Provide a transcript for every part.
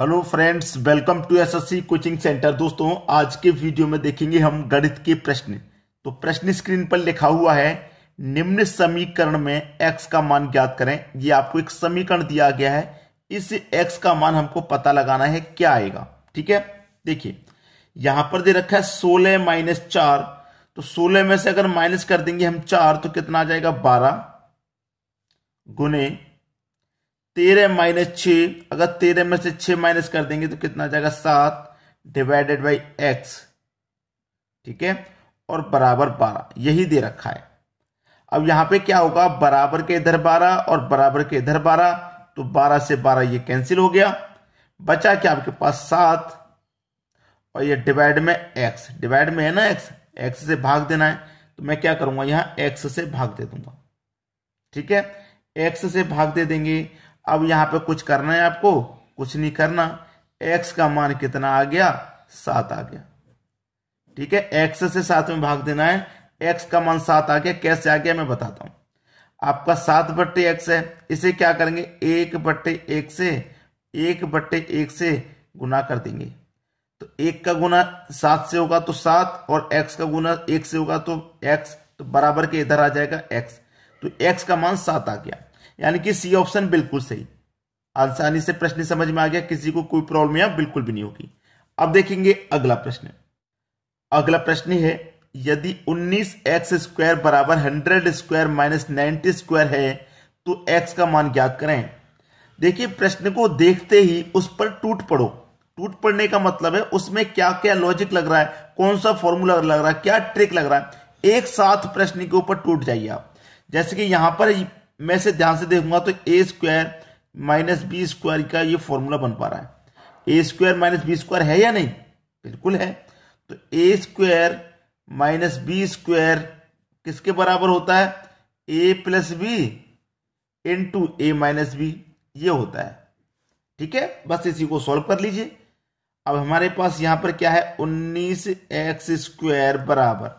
hello friends welcome to SSC coaching centre दोस्तों आज के वीडियो में देखेंगे हम गणित के प्रश्न तो प्रश्न स्क्रीन पर लिखा हुआ है निम्न समीकरण में एक्स का मान ज्ञात करें ये आपको एक समीकरण दिया गया है इस एक्स का मान हमको पता लगाना है क्या आएगा ठीक है देखिए यहां पर दे रखा है सोलह माइनस चार तो सोलह में से अगर माइनस कर देंगे हम चार तो कितना आ जाएगा बारह गुने तेरह माइनस छ अगर तेरह में से छ माइनस कर देंगे तो कितना जाएगा सात डिवाइडेड बाई एक्स ठीक है और बराबर बारह यही दे रखा है अब यहां पे क्या होगा बराबर के इधर बारह और बराबर के इधर बारह तो बारह से बारह ये कैंसिल हो गया बचा क्या आपके पास सात और ये डिवाइड में एक्स डिवाइड में है ना एक्स एक्स से भाग देना है तो मैं क्या करूंगा यहां एक्स से भाग दे दूंगा ठीक है एक्स से भाग दे देंगे अब यहाँ पे कुछ करना है आपको कुछ नहीं करना एक्स का मान कितना आ गया सात आ गया ठीक है एक्स से सात में भाग देना है एक्स का मान सात आ गया कैसे आ गया मैं बताता हूं आपका सात बट्टे एक्स है इसे क्या करेंगे एक बट्टे एक से एक बट्टे एक से गुना कर देंगे तो एक का गुना सात से होगा तो सात और एक्स का गुना एक से होगा तो एक्स तो बराबर के इधर आ जाएगा एक्स तो एक्स का मान सात आ गया यानी कि सी ऑप्शन बिल्कुल सही आसानी से प्रश्न समझ में आ गया किसी को कोई प्रॉब्लम यहां बिल्कुल भी नहीं होगी अब देखेंगे अगला प्रश्न अगला प्रश्न है यदि उन्नीस एक्स स्क्वायर बराबर hundred square minus ninety square है तो एक्स का मान ज्ञात करें देखिए प्रश्न को देखते ही उस पर टूट पड़ो टूट पड़ने का मतलब है उसमें क्या क्या लॉजिक लग रहा है कौन सा फॉर्मूला लग रहा है क्या ट्रिक लग रहा है एक साथ प्रश्न के ऊपर टूट जाइए आप जैसे कि यहां पर मैं इसे ध्यान से देखूंगा तो A square minus B square का ये फॉर्मूला बन पा रहा है A square minus B square है या नहीं बिल्कुल है तो A square minus B square किसके बराबर होता है A plus B to A minus B ये होता है ठीक है बस इसी को सॉल्व कर लीजिए अब हमारे पास यहां पर क्या है उन्नीस एक्स स्क्वायर बराबर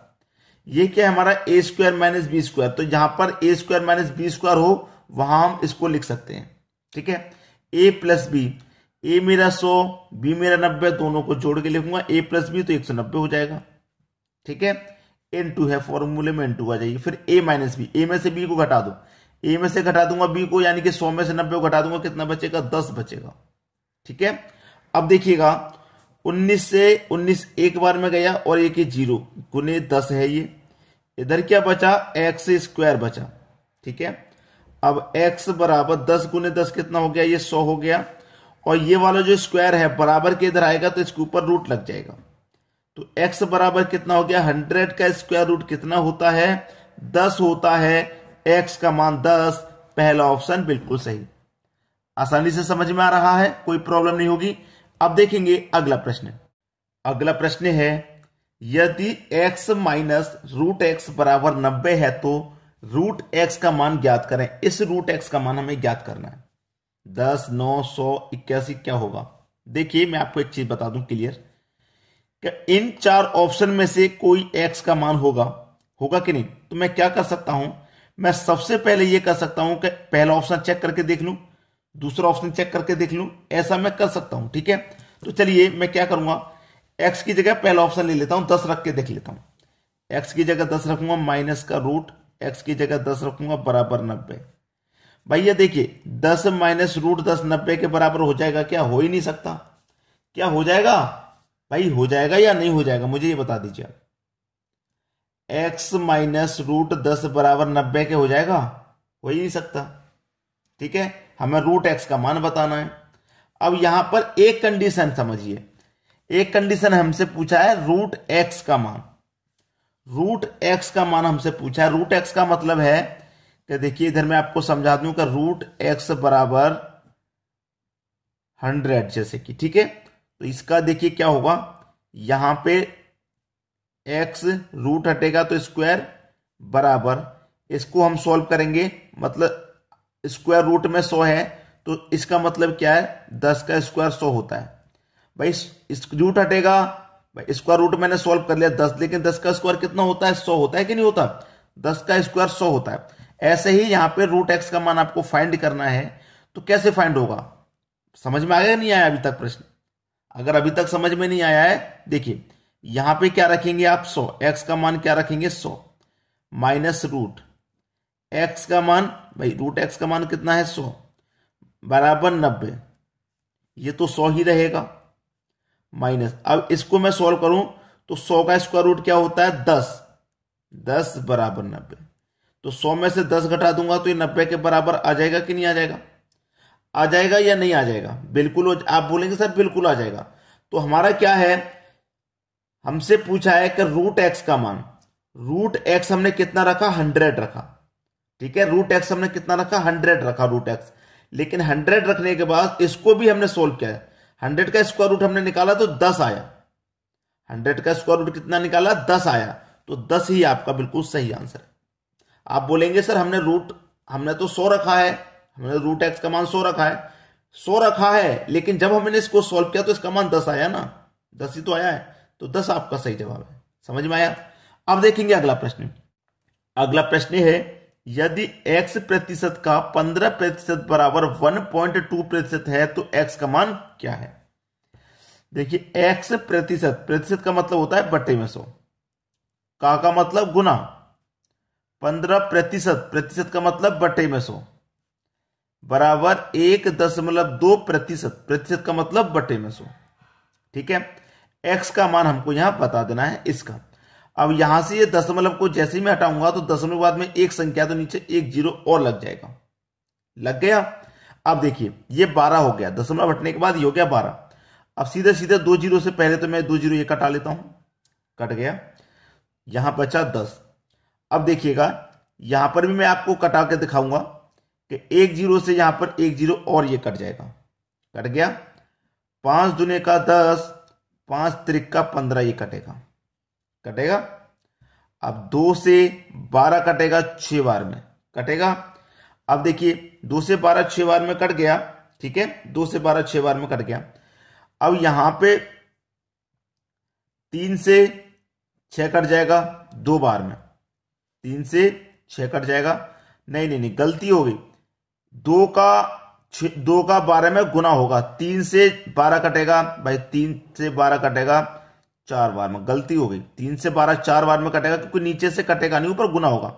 ये क्या है हमारा A square minus B square तो जहां पर A square minus B square हो वहां हम इसको लिख सकते हैं ठीक है ए प्लस बी ए मेरा सौ बी मेरा नब्बे दोनों को जोड़ के लिखूंगा ए प्लस बी तो एक सौ नब्बे हो जाएगा ठीक है एन टू है फॉर्मूले में एन टू आ जाएगी फिर ए माइनस बी ए में से बी को घटा दो ए में से घटा दूंगा बी को यानी कि सौ में से नब्बे को घटा दूंगा कितना बचेगा दस बचेगा ठीक है अब देखिएगा 19 से 19 एक बार में गया और एक ही जीरो गुने दस है ये इधर क्या बचा एक्स स्क्वायर बचा ठीक है अब एक्स बराबर दस गुने दस कितना हो गया ये सौ हो गया और ये वाला जो स्क्वायर है बराबर के इधर आएगा तो इसके ऊपर रूट लग जाएगा तो एक्स बराबर कितना हो गया हंड्रेड का स्क्वायर रूट कितना होता है दस होता है एक्स का मान दस पहला ऑप्शन बिल्कुल सही आसानी से समझ में आ रहा है कोई प्रॉब्लम नहीं होगी अब देखेंगे अगला प्रश्न अगला प्रश्न है यदि x माइनस रूट एक्स बराबर नब्बे है तो रूट एक्स का मान ज्ञात करें इस रूट एक्स का मान हमें ज्ञात करना है दस नौ सौ इक्यासी क्या होगा देखिए मैं आपको एक चीज बता दूं क्लियर कि इन चार ऑप्शन में से कोई एक्स का मान होगा होगा कि नहीं तो मैं क्या कर सकता हूं मैं सबसे पहले यह कर सकता हूं कि पहला ऑप्शन चेक करके देख लूं दूसरा ऑप्शन चेक करके देख लू ऐसा मैं कर सकता हूं ठीक है तो चलिए मैं क्या करूंगा एक्स की जगह पहला ऑप्शन ले लेता हूं दस रख के देख लेता हूं एक्स की जगह दस रखूंगा माइनस का रूट एक्स की जगह दस रखूंगा बराबर नब्बे भैया देखिए दस माइनस रूट दस नब्बे के बराबर हो जाएगा क्या हो ही नहीं सकता क्या हो जाएगा भाई हो जाएगा या नहीं हो जाएगा मुझे ये बता दीजिए आप एक्स माइनस रूट दस बराबर नब्बे के हो जाएगा हो ही नहीं सकता ठीक है हमें रूट एक्स का मान बताना है अब यहां पर एक कंडीशन समझिए एक कंडीशन हमसे पूछा है रूट एक्स का मान रूट एक्स का मान हमसे पूछा है रूट एक्स का मतलब है कि देखिए इधर मैं आपको समझा दूं कि रूट एक्स बराबर हंड्रेड जैसे कि ठीक है तो इसका देखिए क्या होगा यहां पे एक्स रूट हटेगा तो स्क्वायर बराबर इसको हम सॉल्व करेंगे मतलब स्क्वायर रूट में सौ है तो इसका मतलब क्या है दस का स्क्वायर सौ होता है भाई इस रूट हटेगा भाई स्क्वायर रूट मैंने सॉल्व कर लिया दस लेकिन दस का स्क्वायर कितना होता है सौ होता है कि नहीं होता दस का स्क्वायर सौ होता है ऐसे ही यहां पे रूट एक्स का मान आपको फाइंड करना है तो कैसे फाइंड होगा समझ में आया नहीं आया अभी तक प्रश्न अगर अभी तक समझ में नहीं आया है देखिए यहां पे क्या रखेंगे आप 100 एक्स का मान क्या रखेंगे 100 माइनस रूट एक्स का मान भाई रूट एक्स का मान कितना है सौ बराबर नब्बे ये तो सौ ही रहेगा माइनस अब इसको मैं सॉल्व करूं तो सौ का स्क्वायर रूट क्या होता है दस दस बराबर नब्बे तो सौ में से दस घटा दूंगा तो ये नब्बे के बराबर आ जाएगा कि नहीं आ जाएगा आ जाएगा या नहीं आ जाएगा बिल्कुल आप बोलेंगे सर बिल्कुल आ जाएगा तो हमारा क्या है हमसे पूछा है कि रूट एक्स का मान रूट एक्स हमने कितना रखा हंड्रेड रखा ठीक है रूट एक्स हमने कितना रखा हंड्रेड रखा रूट एक्स लेकिन हंड्रेड रखने के बाद इसको भी हमने सोल्व किया है हंड्रेड का स्क्वायर रूट हमने निकाला तो दस आया हंड्रेड का स्क्वायर रूट कितना निकाला दस आया तो दस ही आपका बिल्कुल सही आंसर है आप बोलेंगे सर हमने रूट हमने तो सो रखा है हमने रूट एक्स का मान सो रखा है सो रखा है लेकिन जब हमने इसको सोल्व किया तो इसका मान दस आया ना दस ही तो आया है तो दस आपका सही जवाब है समझ में आया अब देखेंगे अगला प्रश्न अगला प्रश्न है यदि x प्रतिशत का 15 प्रतिशत बराबर 1.2 प्रतिशत है तो x का मान क्या है देखिए x प्रतिशत प्रतिशत का मतलब होता है बटे में सो का का मतलब गुना 15 प्रतिशत प्रतिशत का मतलब बटे में सो बराबर एक दशमलव दो प्रतिशत प्रतिशत का मतलब बटे में सो ठीक है x का मान हमको यहां बता देना है इसका अब यहां से ये दशमलव को जैसे ही मैं हटाऊंगा तो दशमलव बाद में एक संख्या तो नीचे एक जीरो और लग जाएगा लग गया अब देखिए ये बारह हो गया दशमलव हटने के बाद ये हो गया बारह अब सीधे सीधे दो जीरो से पहले तो मैं दो जीरो ये कटा लेता हूं कट गया यहां बचा दस अब देखिएगा यहां पर भी मैं आपको कटा के दिखाऊंगा कि एक जीरो से यहां पर एक जीरो और ये कट जाएगा कट गया पांच दुने का दस पांच त्रिक का पंद्रह ये कटेगा कटेगा अब दो से बारह कटेगा छह बार में कटेगा अब देखिए दो से बारह छह बार में कट गया ठीक है दो से बारह छह बार में कट गया अब यहां पे तीन से छह कट जाएगा दो बार में तीन से छह कट जाएगा नहीं नहीं नहीं गलती हो गई दो का छ दो का बारह में गुना होगा तीन से बारह कटेगा भाई तीन से बारह कटेगा चार बार में गलती हो गई तीन से बारह चार बार में कटेगा क्योंकि नीचे से कटेगा नहीं ऊपर गुना होगा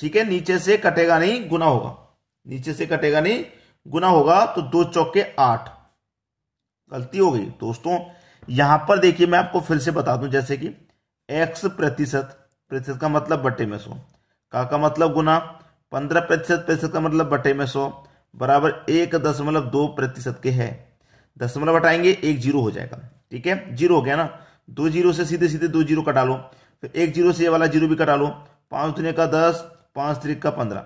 ठीक है नीचे से कटेगा नहीं गुना होगा नीचे से कटेगा नहीं गुना होगा तो दो चौके आठ गलती हो गई दोस्तों यहां पर देखिए मैं आपको फिर से बता दूं जैसे कि एक्स प्रतिशत प्रतिशत का मतलब बटे में सो का का मतलब गुना पंद्रह प्रतिशत प्रतिशत का मतलब बटे में सो बराबर एक दशमलव दो प्रतिशत के है दशमलव हटाएंगे एक जीरो हो जाएगा ठीक है जीरो हो गया ना दो जीरो से सीधे सीधे दो जीरो कटा लो फिर एक जीरो से ये वाला जीरो भी कटा लो पांच दुनिया का दस पांच तरीक का पंद्रह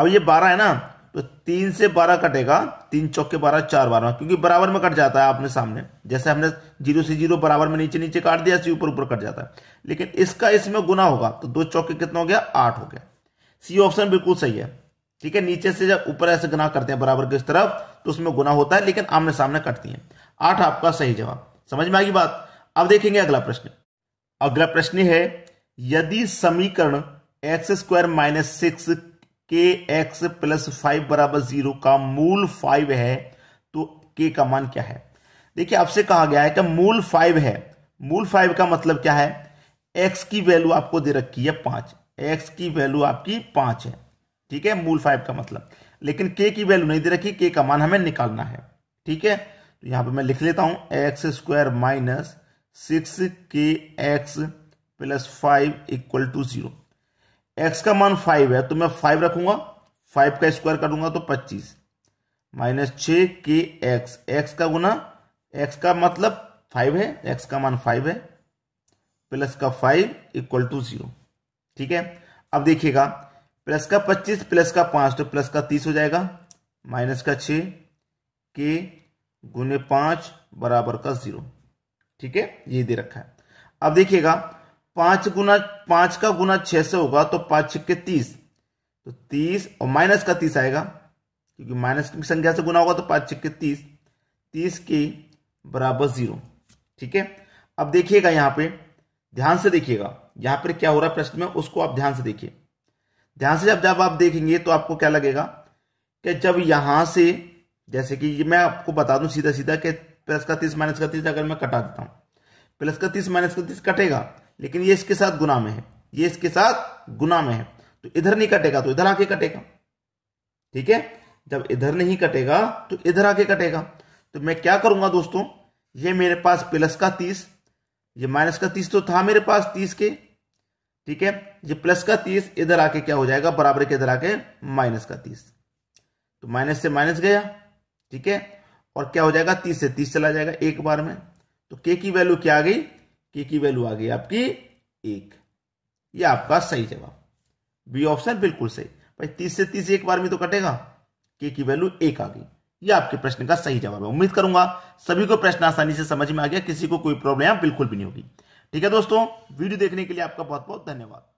अब ये बारह है ना तो तीन से बारह कटेगा तीन चौके बारह चार बारह क्योंकि बराबर में कट जाता है आपने सामने जैसे हमने जीरो से जीरो बराबर में नीचे नीचे काट दिया ऐसे ऊपर ऊपर कट जाता है लेकिन इसका इसमें गुना होगा तो दो चौके कितना हो गया आठ हो गया सी ऑप्शन बिल्कुल सही है ठीक है नीचे से जब ऊपर ऐसे गुना करते हैं बराबर की तरफ तो उसमें गुना होता है लेकिन आमने सामने कटती है आठ आपका सही जवाब समझ में आएगी बात अब देखेंगे अगला प्रश्न अगला प्रश्न है यदि समीकरण एक्स स्क्वायर माइनस सिक्स के एक्स प्लस फाइव बराबर जीरो का मूल फाइव है तो के का मान क्या है देखिए आपसे कहा गया है कि मूल फाइव है मूल फाइव का मतलब क्या है एक्स की वैल्यू आपको दे रखी है पांच एक्स की वैल्यू आपकी पांच है ठीक है मूल फाइव का मतलब लेकिन के की वैल्यू नहीं दे रखी के का मान हमें निकालना है ठीक है तो यहां पर मैं लिख लेता हूं एक्स स्क्वायर माइनस सिक्स के X plus five equal to zero X का मान फाइव है तो मैं फाइव रखूंगा फाइव का स्क्वायर करूंगा तो पच्चीस माइनस छ के एक्स एक्स का गुना एक्स का मतलब फाइव है एक्स का मान फाइव है प्लस का फाइव इक्वल टू जीरो ठीक है अब देखिएगा प्लस का पच्चीस प्लस का पांच तो प्लस का तीस हो जाएगा माइनस का छ के गुने पांच बराबर का जीरो ठीक है ये दे रखा है अब देखिएगा पांच गुना पांच का गुना छह से होगा तो पांच छक्के तीस तो तीस और माइनस का तीस आएगा क्योंकि माइनस की संख्या से गुना होगा तो पांच छक्के तीस तीस के बराबर जीरो ठीक है अब देखिएगा यहां पे ध्यान से देखिएगा यहां पर क्या हो रहा है प्रश्न में उसको आप ध्यान से देखिए ध्यान से जब जब आप देखेंगे तो आपको क्या लगेगा कि जब यहां से जैसे कि मैं आपको बता दूं सीधा सीधा कि प्लस का तीस माइनस का तीस अगर मैं कटा देता हूँ प्लस का तीस माइनस का तीस कटेगा लेकिन ये इसके साथ गुना में है ये इसके साथ गुना में है तो इधर नहीं कटेगा तो इधर आके कटेगा ठीक है जब इधर नहीं कटेगा तो इधर आके कटेगा तो मैं क्या करूंगा दोस्तों ये मेरे पास प्लस का तीस ये माइनस का तीस तो था मेरे पास तीस के ठीक है ये प्लस का तीस इधर आके क्या हो जाएगा बराबर के इधर आके माइनस का तीस तो माइनस से माइनस गया ठीक है और क्या हो जाएगा तीस से तीस चला जाएगा एक बार में तो के की वैल्यू क्या आ गई के की वैल्यू आ गई आपकी एक ये आपका सही जवाब बी ऑप्शन बिल्कुल सही भाई तीस से तीस एक बार में तो कटेगा के की वैल्यू एक आ गई ये आपके प्रश्न का सही जवाब है उम्मीद करूंगा सभी को प्रश्न आसानी से समझ में आ गया किसी को कोई प्रॉब्लम बिल्कुल भी नहीं होगी ठीक है दोस्तों वीडियो देखने के लिए आपका बहुत बहुत धन्यवाद